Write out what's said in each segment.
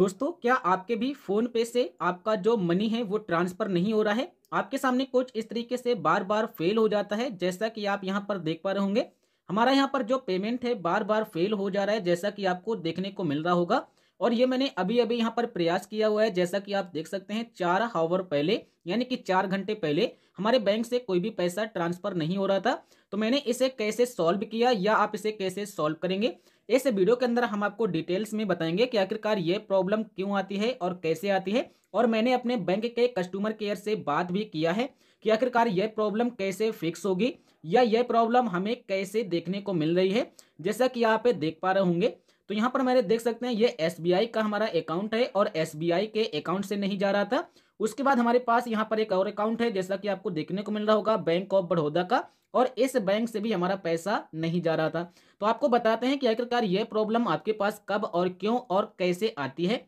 दोस्तों क्या आपके भी फोन पे से आपका जो मनी है वो ट्रांसफर नहीं हो रहा है आपके सामने कुछ इस तरीके से बार बार फेल हो जाता है जैसा कि आप यहाँ पर देख पा रहे होंगे हमारा यहाँ पर जो पेमेंट है बार बार फेल हो जा रहा है जैसा कि आपको देखने को मिल रहा होगा और ये मैंने अभी अभी यहाँ पर प्रयास किया हुआ है जैसा कि आप देख सकते हैं चार हावर पहले यानी कि चार घंटे पहले हमारे बैंक से कोई भी पैसा ट्रांसफर नहीं हो रहा था तो मैंने इसे कैसे सॉल्व किया या आप इसे कैसे सॉल्व करेंगे इस वीडियो के अंदर हम आपको डिटेल्स में बताएंगे कि आखिरकार ये प्रॉब्लम क्यों आती है और कैसे आती है और मैंने अपने बैंक के कस्टमर केयर से बात भी किया है कि आखिरकार यह प्रॉब्लम कैसे फिक्स होगी या यह प्रॉब्लम हमें कैसे देखने को मिल रही है जैसा कि आप देख पा रहे होंगे तो यहाँ पर मेरे देख सकते हैं ये एस का हमारा अकाउंट है और एस के अकाउंट से नहीं जा रहा था उसके बाद हमारे पास यहाँ पर एक और अकाउंट है जैसा कि आपको देखने को मिल रहा होगा बैंक ऑफ बड़ौदा का और इस बैंक से भी हमारा पैसा नहीं जा रहा था तो आपको बताते हैं कि आखिरकार ये प्रॉब्लम आपके पास कब और क्यों और कैसे आती है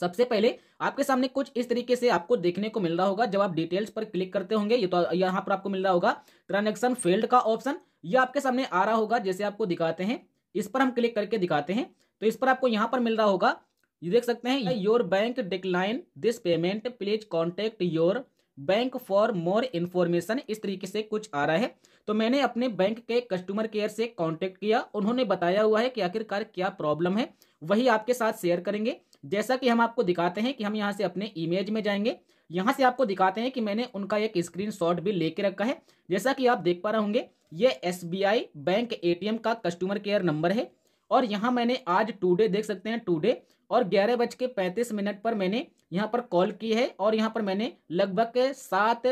सबसे पहले आपके सामने कुछ इस तरीके से आपको देखने को मिल रहा होगा जब आप डिटेल्स पर क्लिक करते होंगे ये तो यहाँ पर आपको मिल रहा होगा ट्रांजेक्शन फेल्ड का ऑप्शन ये आपके सामने आ रहा होगा जैसे आपको दिखाते हैं इस पर हम क्लिक करके दिखाते हैं तो इस पर आपको यहाँ पर मिल रहा होगा ये देख सकते हैं your bank decline this payment please contact your bank for more information इस तरीके से कुछ आ रहा है तो मैंने अपने बैंक के कस्टमर केयर से कांटेक्ट किया उन्होंने बताया हुआ है कि आखिरकार क्या प्रॉब्लम है वही आपके साथ शेयर करेंगे जैसा कि हम आपको दिखाते हैं कि हम यहाँ से अपने इमेज में जाएंगे यहाँ से आपको दिखाते हैं कि मैंने उनका एक स्क्रीन भी लेके रखा है जैसा कि आप देख पा रहे होंगे ये एस बैंक ए का कस्टमर केयर नंबर है और यहाँ मैंने आज टूडे देख सकते हैं टूडे और ग्यारह बज के पैंतीस मिनट पर मैंने यहाँ पर कॉल की है और यहाँ पर मैंने लगभग सात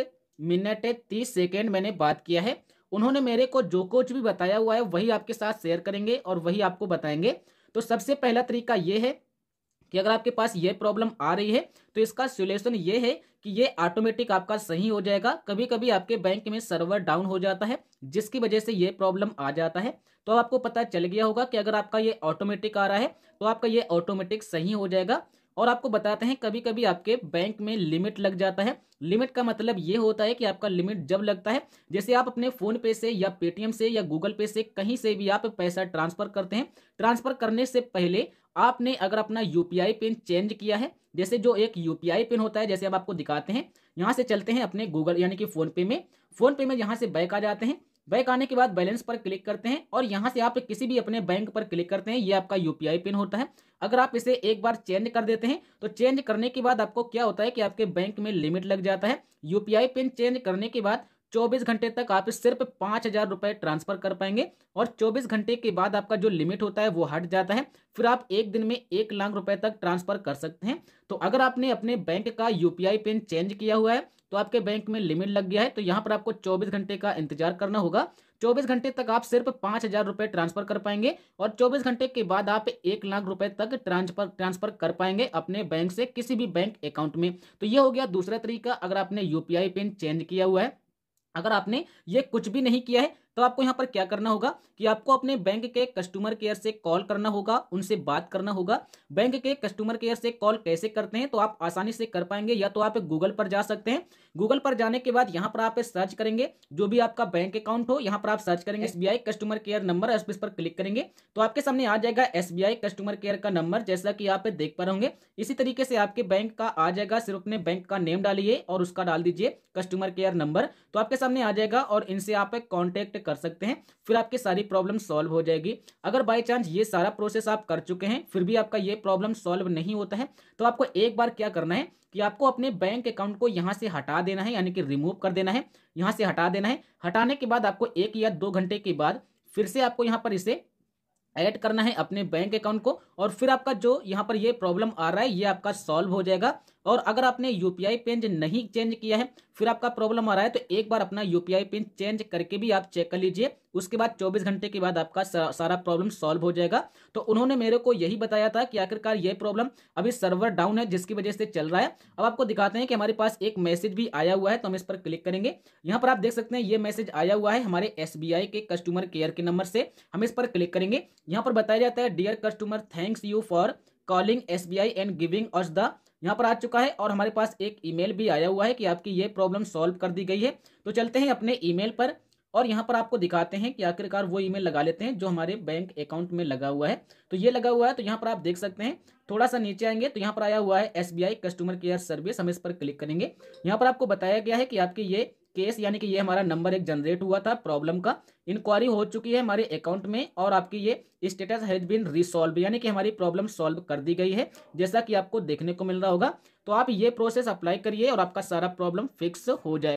मिनट तीस सेकेंड मैंने बात किया है उन्होंने मेरे को जो कुछ भी बताया हुआ है वही आपके साथ शेयर करेंगे और वही आपको बताएंगे तो सबसे पहला तरीका ये है कि अगर आपके पास ये प्रॉब्लम आ रही है तो इसका सोल्यूशन ये है कि ये ऑटोमेटिक आपका सही हो जाएगा कभी कभी आपके बैंक में सर्वर डाउन हो जाता है जिसकी वजह से ये प्रॉब्लम आ जाता है तो आपको पता चल गया होगा कि अगर आपका ये ऑटोमेटिक आ रहा है तो आपका ये ऑटोमेटिक सही हो जाएगा और आपको बताते हैं कभी कभी आपके बैंक में लिमिट लग जाता है लिमिट का मतलब ये होता है कि आपका लिमिट जब लगता है जैसे आप अपने फ़ोन पे से या पेटीएम से या गूगल पे से कहीं से भी आप पैसा ट्रांसफ़र करते हैं ट्रांसफ़र करने से पहले आपने अगर अपना यूपीआई पिन चेंज किया है जैसे जो एक यूपीआई पिन होता है जैसे अब आपको दिखाते हैं यहाँ से चलते हैं अपने गूगल यानी कि फोन पे में फोन पे में यहाँ से बैक आ जाते हैं बैक आने के बाद बैलेंस पर क्लिक करते हैं और यहाँ से आप किसी भी अपने बैंक पर क्लिक करते हैं ये आपका यूपीआई पिन होता है अगर आप इसे एक बार चेंज कर देते हैं तो चेंज करने के बाद आपको क्या होता है कि आपके बैंक में लिमिट लग जाता है यूपीआई पिन चेंज करने के बाद चौबीस घंटे तक आप सिर्फ पाँच हज़ार रुपये ट्रांसफ़र कर पाएंगे और चौबीस घंटे के बाद आपका जो लिमिट होता है वो हट जाता है फिर आप एक दिन में एक लाख रुपए तक ट्रांसफ़र कर सकते हैं तो अगर आपने अपने बैंक का यूपीआई पिन चेंज किया हुआ है तो आपके बैंक में लिमिट लग गया है तो यहाँ पर आपको चौबीस घंटे का इंतजार करना होगा चौबीस घंटे तक आप सिर्फ पाँच हज़ार रुपये ट्रांसफ़र कर पाएंगे और चौबीस घंटे के बाद आप एक लाख रुपए तक ट्रांसफर ट्रांसफ़र कर पाएंगे अपने बैंक से किसी भी बैंक अकाउंट में तो ये हो गया दूसरा तरीका अगर आपने यूपीआई पिन चेंज किया हुआ है अगर आपने ये कुछ भी नहीं किया है तो आपको यहाँ पर क्या करना होगा कि आपको अपने बैंक के कस्टमर केयर से कॉल करना होगा उनसे बात करना होगा बैंक के कस्टमर केयर से कॉल कैसे करते हैं तो आप आसानी से कर पाएंगे या तो आप गूगल पर जा सकते हैं गूगल पर जाने के बाद यहाँ पर आप सर्च करेंगे जो भी आपका बैंक अकाउंट हो यहाँ पर आप सर्च करेंगे एस कस्टमर केयर नंबर इस पर क्लिक करेंगे तो आपके सामने आ जाएगा एस कस्टमर केयर का नंबर जैसा कि आप देख पा रहे होंगे इसी तरीके से आपके बैंक का आ जाएगा सिर्फ अपने बैंक का नेम डालिए और उसका डाल दीजिए कस्टमर केयर नंबर तो आपके सामने आ जाएगा और इनसे आप कॉन्टेक्ट कर सकते हैं फिर आपकी सारी प्रॉब्लम सॉल्व हो जाएगी अगर बाई चांस ये सारा प्रोसेस आप कर चुके हैं फिर भी आपका ये प्रॉब्लम सॉल्व नहीं होता है तो आपको एक बार क्या करना है कि आपको अपने बैंक अकाउंट को यहाँ से हटा देना है यानी कि रिमूव कर देना है यहाँ से हटा देना है हटाने के बाद आपको एक या दो घंटे के बाद फिर से आपको यहाँ पर इसे ऐड करना है अपने बैंक अकाउंट को और फिर आपका जो यहाँ पर ये प्रॉब्लम आ रहा है ये आपका सॉल्व हो जाएगा और अगर आपने यूपीआई पिन नहीं चेंज किया है फिर आपका प्रॉब्लम आ रहा है तो एक बार अपना यूपीआई पिन चेंज करके भी आप चेक कर लीजिए उसके बाद 24 घंटे के बाद आपका सारा प्रॉब्लम सॉल्व हो जाएगा तो उन्होंने मेरे को यही बताया था कि आखिरकार ये प्रॉब्लम अभी सर्वर डाउन है जिसकी वजह से चल रहा है अब आपको दिखाते हैं कि हमारे पास एक मैसेज भी आया हुआ है तो हम इस पर क्लिक करेंगे यहाँ पर आप देख सकते हैं ये मैसेज आया हुआ है हमारे एस के कस्टमर केयर के नंबर से हम इस पर क्लिक करेंगे यहाँ पर बताया जाता है dear customer thanks you for calling S and giving us the यहाँ पर आ चुका है और हमारे पास एक ईमेल भी आया हुआ है कि आपकी ये प्रॉब्लम सॉल्व कर दी गई है तो चलते हैं अपने ईमेल पर और यहाँ पर आपको दिखाते हैं कि आखिरकार वो ईमेल लगा लेते हैं जो हमारे बैंक अकाउंट में लगा हुआ है तो ये लगा हुआ है तो यहाँ पर आप देख सकते हैं थोड़ा सा नीचे आएंगे तो यहाँ पर आया हुआ है एस कस्टमर केयर सर्विस हम इस पर क्लिक करेंगे यहाँ पर आपको बताया गया है कि आपकी ये केस यानी कि ये हमारा नंबर एक जनरेट हुआ था प्रॉब्लम का इंक्वायरी हो चुकी है हमारे अकाउंट में और आपकी ये स्टेटस हैज बीन रिसॉल्व यानी कि हमारी प्रॉब्लम सॉल्व कर दी गई है जैसा कि आपको देखने को मिल रहा होगा तो आप ये प्रोसेस अप्लाई करिए और आपका सारा प्रॉब्लम फिक्स हो जाए